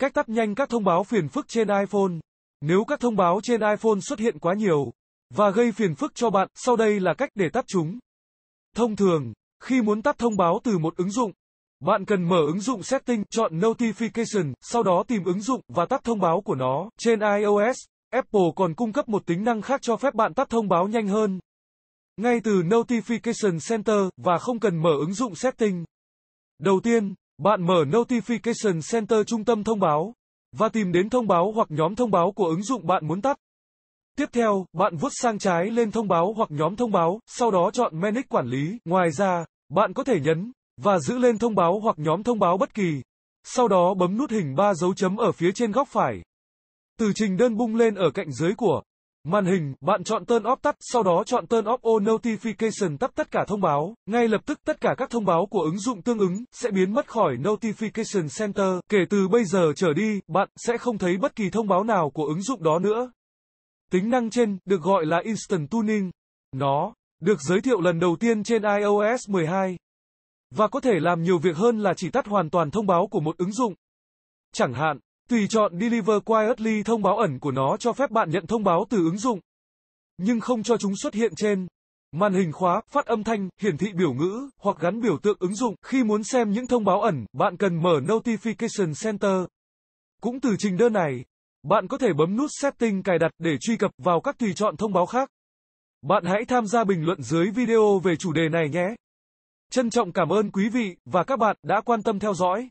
Cách tắt nhanh các thông báo phiền phức trên iPhone. Nếu các thông báo trên iPhone xuất hiện quá nhiều và gây phiền phức cho bạn, sau đây là cách để tắt chúng. Thông thường, khi muốn tắt thông báo từ một ứng dụng, bạn cần mở ứng dụng Setting, chọn Notification, sau đó tìm ứng dụng và tắt thông báo của nó. Trên iOS, Apple còn cung cấp một tính năng khác cho phép bạn tắt thông báo nhanh hơn. Ngay từ Notification Center và không cần mở ứng dụng Setting. Đầu tiên, bạn mở Notification Center trung tâm thông báo và tìm đến thông báo hoặc nhóm thông báo của ứng dụng bạn muốn tắt. Tiếp theo, bạn vuốt sang trái lên thông báo hoặc nhóm thông báo, sau đó chọn Manage quản lý. Ngoài ra, bạn có thể nhấn và giữ lên thông báo hoặc nhóm thông báo bất kỳ. Sau đó bấm nút hình 3 dấu chấm ở phía trên góc phải. Từ trình đơn bung lên ở cạnh dưới của Màn hình, bạn chọn turn off tắt, sau đó chọn turn off all notification tắt tất cả thông báo. Ngay lập tức tất cả các thông báo của ứng dụng tương ứng sẽ biến mất khỏi notification center. Kể từ bây giờ trở đi, bạn sẽ không thấy bất kỳ thông báo nào của ứng dụng đó nữa. Tính năng trên được gọi là instant tuning. Nó được giới thiệu lần đầu tiên trên iOS 12 và có thể làm nhiều việc hơn là chỉ tắt hoàn toàn thông báo của một ứng dụng. Chẳng hạn, Tùy chọn Deliver Quietly thông báo ẩn của nó cho phép bạn nhận thông báo từ ứng dụng, nhưng không cho chúng xuất hiện trên màn hình khóa, phát âm thanh, hiển thị biểu ngữ hoặc gắn biểu tượng ứng dụng. Khi muốn xem những thông báo ẩn, bạn cần mở Notification Center. Cũng từ trình đơn này, bạn có thể bấm nút Setting cài đặt để truy cập vào các tùy chọn thông báo khác. Bạn hãy tham gia bình luận dưới video về chủ đề này nhé. Trân trọng cảm ơn quý vị và các bạn đã quan tâm theo dõi.